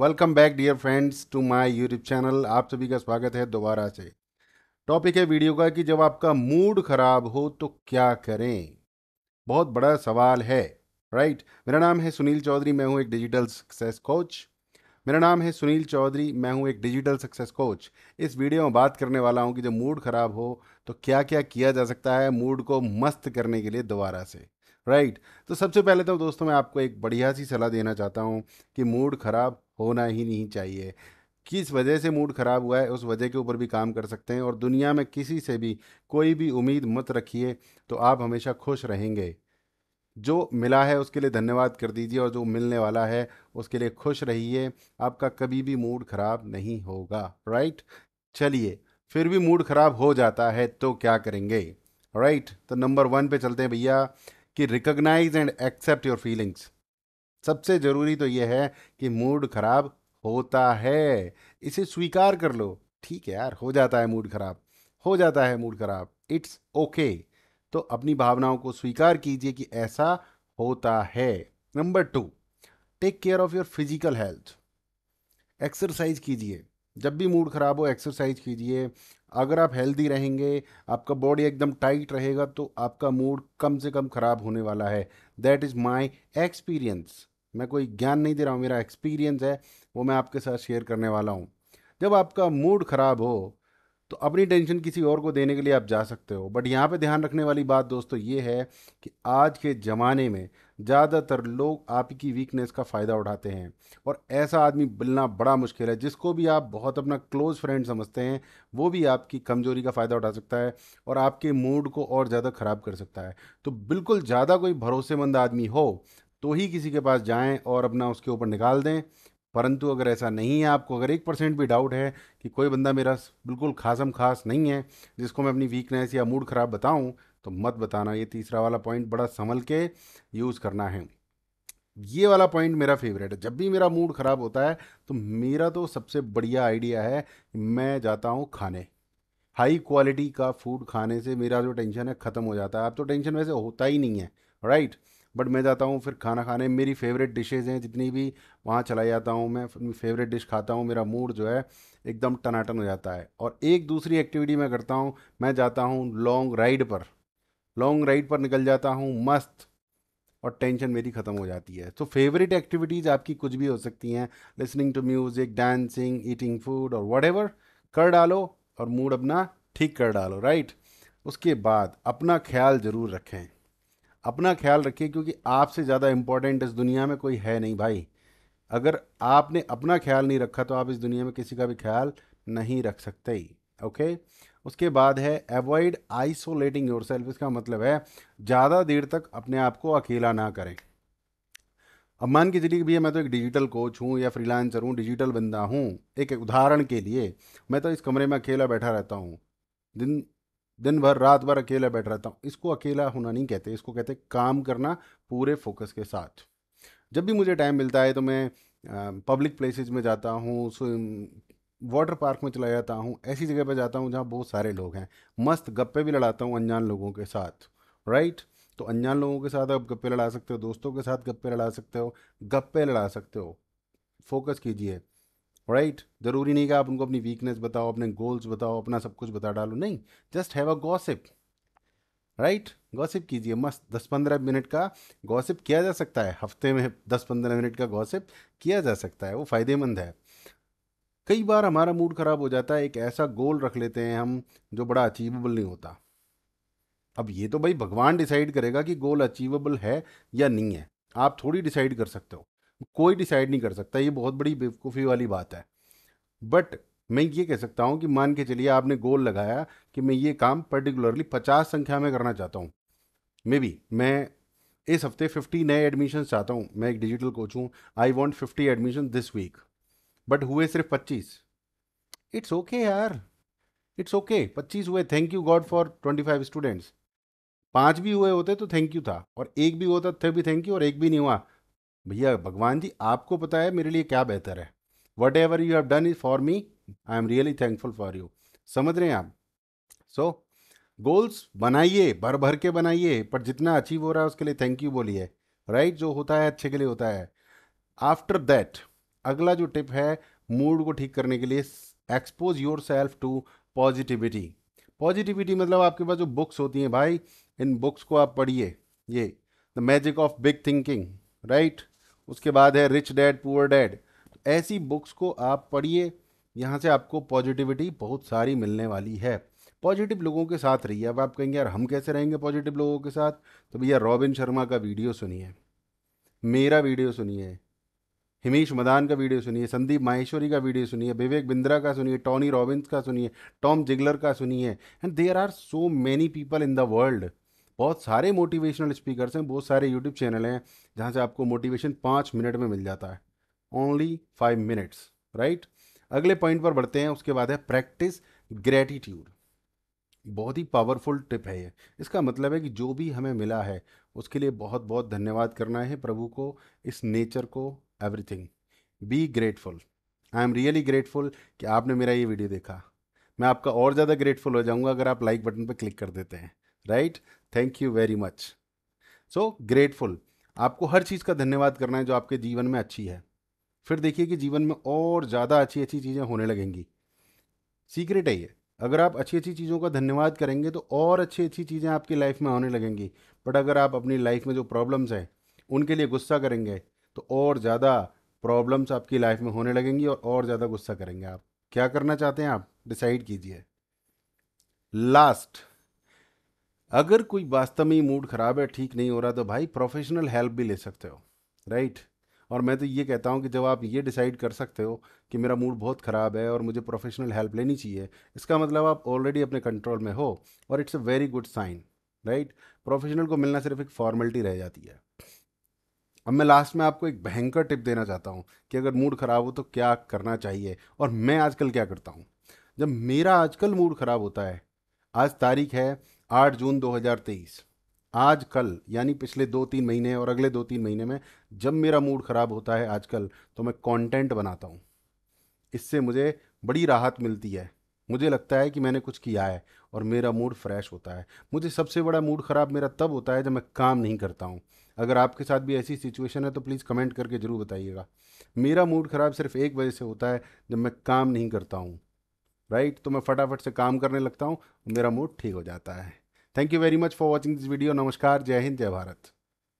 Welcome back dear friends to my YouTube channel आप सभी का स्वागत है दोबारा से टॉपिक है वीडियो का कि जब आपका मूड ख़राब हो तो क्या करें बहुत बड़ा सवाल है राइट मेरा नाम है सुनील चौधरी मैं हूं एक डिजिटल सक्सेस कोच मेरा नाम है सुनील चौधरी मैं हूं एक डिजिटल सक्सेस कोच इस वीडियो में बात करने वाला हूं कि जब मूड ख़राब हो तो क्या क्या किया जा सकता है मूड को मस्त करने के लिए दोबारा से राइट right. तो सबसे पहले तो दोस्तों मैं आपको एक बढ़िया सी सलाह देना चाहता हूँ कि मूड ख़राब होना ही नहीं चाहिए किस वजह से मूड ख़राब हुआ है उस वजह के ऊपर भी काम कर सकते हैं और दुनिया में किसी से भी कोई भी उम्मीद मत रखिए तो आप हमेशा खुश रहेंगे जो मिला है उसके लिए धन्यवाद कर दीजिए और जो मिलने वाला है उसके लिए खुश रहिए आपका कभी भी मूड ख़राब नहीं होगा राइट चलिए फिर भी मूड ख़राब हो जाता है तो क्या करेंगे राइट तो नंबर वन पे चलते हैं भैया कि recognise and accept your feelings सबसे ज़रूरी तो यह है कि मूड खराब होता है इसे स्वीकार कर लो ठीक है यार हो जाता है मूड खराब हो जाता है मूड खराब इट्स ओके तो अपनी भावनाओं को स्वीकार कीजिए कि ऐसा होता है number two take care of your physical health exercise कीजिए जब भी मूड खराब हो एक्सरसाइज कीजिए अगर आप हेल्दी रहेंगे आपका बॉडी एकदम टाइट रहेगा तो आपका मूड कम से कम ख़राब होने वाला है दैट इज़ माई एक्सपीरियंस मैं कोई ज्ञान नहीं दे रहा हूँ मेरा एक्सपीरियंस है वो मैं आपके साथ शेयर करने वाला हूँ जब आपका मूड ख़राब हो तो अपनी टेंशन किसी और को देने के लिए आप जा सकते हो बट यहाँ पे ध्यान रखने वाली बात दोस्तों ये है कि आज के ज़माने में ज़्यादातर लोग आपकी वीकनेस का फ़ायदा उठाते हैं और ऐसा आदमी मिलना बड़ा मुश्किल है जिसको भी आप बहुत अपना क्लोज़ फ्रेंड समझते हैं वो भी आपकी कमज़ोरी का फ़ायदा उठा सकता है और आपके मूड को और ज़्यादा ख़राब कर सकता है तो बिल्कुल ज़्यादा कोई भरोसेमंद आदमी हो तो ही किसी के पास जाएँ और अपना उसके ऊपर निकाल दें परंतु अगर ऐसा नहीं है आपको अगर एक परसेंट भी डाउट है कि कोई बंदा मेरा बिल्कुल खासम खास नहीं है जिसको मैं अपनी वीकनेस या मूड ख़राब बताऊं तो मत बताना ये तीसरा वाला पॉइंट बड़ा संभल के यूज़ करना है ये वाला पॉइंट मेरा फेवरेट है जब भी मेरा मूड ख़राब होता है तो मेरा तो सबसे बढ़िया आइडिया है मैं जाता हूँ खाने हाई क्वालिटी का फूड खाने से मेरा जो टेंशन है ख़त्म हो जाता है अब तो टेंशन वैसे होता ही नहीं है राइट बट मैं जाता हूँ फिर खाना खाने मेरी फेवरेट डिशेज़ हैं जितनी भी वहाँ चला जाता हूँ मैं फेवरेट डिश खाता हूँ मेरा मूड जो है एकदम टनाटन हो जाता है और एक दूसरी एक्टिविटी मैं करता हूँ मैं जाता हूँ लॉन्ग राइड पर लॉन्ग राइड पर निकल जाता हूँ मस्त और टेंशन मेरी ख़त्म हो जाती है तो फेवरेट एक्टिविटीज़ आपकी कुछ भी हो सकती हैं listening to music dancing eating food और वट कर डालो और मूड अपना ठीक कर डालो राइट उसके बाद अपना ख्याल ज़रूर रखें अपना ख्याल रखें क्योंकि आपसे ज़्यादा इम्पॉर्टेंट इस दुनिया में कोई है नहीं भाई अगर आपने अपना ख्याल नहीं रखा तो आप इस दुनिया में किसी का भी ख्याल नहीं रख सकते ओके okay? उसके बाद है अवॉइड आइसोलेटिंग योर सेल्फ इसका मतलब है ज़्यादा देर तक अपने आप को अकेला ना करें अब मान के चलिए भैया मैं तो एक डिजिटल कोच हूँ या फ्रीलांसर हूँ डिजिटल बंदा हूँ एक उदाहरण के लिए मैं तो इस कमरे में अकेला बैठा रहता हूँ दिन दिन भर रात भर अकेला बैठ रहता हूँ इसको अकेला होना नहीं कहते इसको कहते काम करना पूरे फोकस के साथ जब भी मुझे टाइम मिलता है तो मैं पब्लिक प्लेसेज में जाता हूँ वाटर पार्क में चला जाता हूँ ऐसी जगह पर जाता हूँ जहाँ बहुत सारे लोग हैं मस्त गप्पे भी लड़ाता हूँ अनजान लोगों के साथ राइट तो अनजान लोगों के साथ आप गप्पे लड़ा सकते हो दोस्तों के साथ गप्पे लड़ा सकते हो गप्पे लड़ा सकते हो फोकस कीजिए राइट ज़रूरी नहीं कि आप उनको अपनी वीकनेस बताओ अपने गोल्स बताओ अपना सब कुछ बता डालो नहीं just have a gossip right gossip कीजिए मस्त दस पंद्रह मिनट का गॉसिप किया जा सकता है हफ्ते में दस पंद्रह मिनट का गॉसिप किया जा सकता है वो फ़ायदेमंद है कई बार हमारा मूड ख़राब हो जाता है एक ऐसा गोल रख लेते हैं हम जो बड़ा अचीवेबल नहीं होता अब ये तो भाई भगवान डिसाइड करेगा कि गोल अचीवेबल है या नहीं है आप थोड़ी डिसाइड कर सकते हो कोई डिसाइड नहीं कर सकता ये बहुत बड़ी बेवकूफ़ी वाली बात है बट मैं ये कह सकता हूँ कि मान के चलिए आपने गोल लगाया कि मैं ये काम पर्टिकुलरली पचास संख्या में करना चाहता हूँ मे बी मैं इस हफ्ते फिफ्टी नए एडमिशन चाहता हूँ मैं एक डिजिटल कोच हूँ I want fifty admission this week but हुए सिर्फ पच्चीस इट्स ओके यार इट्स ओके पच्चीस हुए thank you God for twenty five students पाँच भी हुए होते तो थैंक यू था और एक भी होता थे तो भी थैंक यू और एक भी नहीं हुआ भैया भगवान जी आपको पता है मेरे लिए क्या बेहतर है whatever you have done is for me I am really thankful for you समझ रहे हैं आप सो गोल्स बनाइए भर भर के बनाइए पर जितना अचीव हो रहा है उसके लिए थैंक यू बोलिए राइट right? जो होता है अच्छे के लिए होता है आफ्टर दैट अगला जो टिप है मूड को ठीक करने के लिए expose yourself to positivity positivity मतलब आपके पास जो बुक्स होती हैं भाई इन बुक्स को आप पढ़िए ये the magic of big thinking right उसके बाद है रिच डैड पुअर डैड ऐसी बुक्स को आप पढ़िए यहाँ से आपको पॉजिटिविटी बहुत सारी मिलने वाली है पॉजिटिव लोगों के साथ रहिए अब आप कहेंगे यार हम कैसे रहेंगे पॉजिटिव लोगों के साथ तो भैया रॉबिन शर्मा का वीडियो सुनिए मेरा वीडियो सुनिए हिमेश मदान का वीडियो सुनिए संदीप माहेश्वरी का वीडियो सुनिए विवेक बिंद्रा का सुनिए टॉनी रॉबिन्स का सुनिए टॉम जिगलर का सुनिए and there are so many people in the world बहुत सारे मोटिवेशनल स्पीकर्स हैं बहुत सारे यूट्यूब चैनल हैं जहाँ से आपको मोटिवेशन पाँच मिनट में मिल जाता है ओनली फाइव मिनट्स राइट अगले पॉइंट पर बढ़ते हैं उसके बाद है प्रैक्टिस ग्रेटिट्यूड बहुत ही पावरफुल टिप है ये इसका मतलब है कि जो भी हमें मिला है उसके लिए बहुत बहुत धन्यवाद करना है प्रभु को इस नेचर को everything be grateful I am really grateful कि आपने मेरा ये वीडियो देखा मैं आपका और ज़्यादा ग्रेटफुल हो जाऊँगा अगर आप लाइक बटन पर क्लिक कर देते हैं right thank you very much so grateful आपको हर चीज़ का धन्यवाद करना है जो आपके जीवन में अच्छी है फिर देखिए कि जीवन में और ज़्यादा अच्छी अच्छी चीज़ें होने लगेंगी सीक्रेट है ये अगर आप अच्छी अच्छी चीज़ों का धन्यवाद करेंगे तो और अच्छी अच्छी चीज़ें आपकी लाइफ में होने लगेंगी बट अगर आप अपनी लाइफ में जो प्रॉब्लम्स हैं उनके लिए गुस्सा करेंगे तो और ज़्यादा प्रॉब्लम्स आपकी लाइफ में होने लगेंगी और और ज़्यादा गुस्सा करेंगे आप क्या करना चाहते हैं आप डिसाइड कीजिए लास्ट अगर कोई वास्तव में मूड ख़राब है ठीक नहीं हो रहा तो भाई प्रोफेशनल हेल्प भी ले सकते हो राइट और मैं तो ये कहता हूँ कि जब आप ये डिसाइड कर सकते हो कि मेरा मूड बहुत ख़राब है और मुझे प्रोफेशनल हेल्प लेनी चाहिए इसका मतलब आप ऑलरेडी अपने कंट्रोल में हो और it's a very good sign right professional को मिलना सिर्फ एक फॉर्मेलिटी रह जाती है अब मैं लास्ट में आपको एक भयंकर टिप देना चाहता हूँ कि अगर मूड ख़राब हो तो क्या करना चाहिए और मैं आजकल क्या करता हूँ जब मेरा आजकल मूड ख़राब होता है आज तारीख है आठ जून तेईस आज कल यानी पिछले दो तीन महीने और अगले दो तीन महीने में जब मेरा मूड ख़राब होता है आजकल तो मैं कंटेंट बनाता हूँ इससे मुझे बड़ी राहत मिलती है मुझे लगता है कि मैंने कुछ किया है और मेरा मूड फ्रेश होता है मुझे सबसे बड़ा मूड ख़राब मेरा तब होता है जब मैं काम नहीं करता हूँ अगर आपके साथ भी ऐसी सिचुएशन है तो प्लीज़ कमेंट करके ज़रूर बताइएगा मेरा मूड ख़राब सिर्फ एक वजह से होता है जब मैं काम नहीं करता हूँ राइट तो मैं फटाफट से काम करने लगता हूँ मेरा मूड ठीक हो जाता है thank you very much for watching this video नमस्कार जय हिंद जय भारत